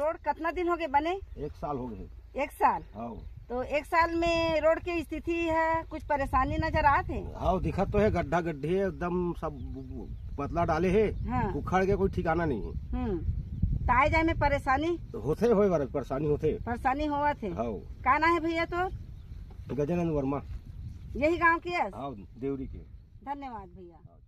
Road कितना दिन हो गए बने एक साल हो गए एक साल हाँ तो एक साल में रोड की स्थिति है कुछ परेशानी नजर आते थे हाँ दिखा तो है गड्ढा गड्ढे एकदम सब पतला डाले है हाँ। उखड़ के कोई ठिकाना नहीं है हम्म। ताए जाए में परेशानी होते हो परेशानी होते परेशानी हुआ थे हाँ। ना है भैया तो गजानंद वर्मा यही गांव की है हाँ, देवरी के धन्यवाद भैया हाँ।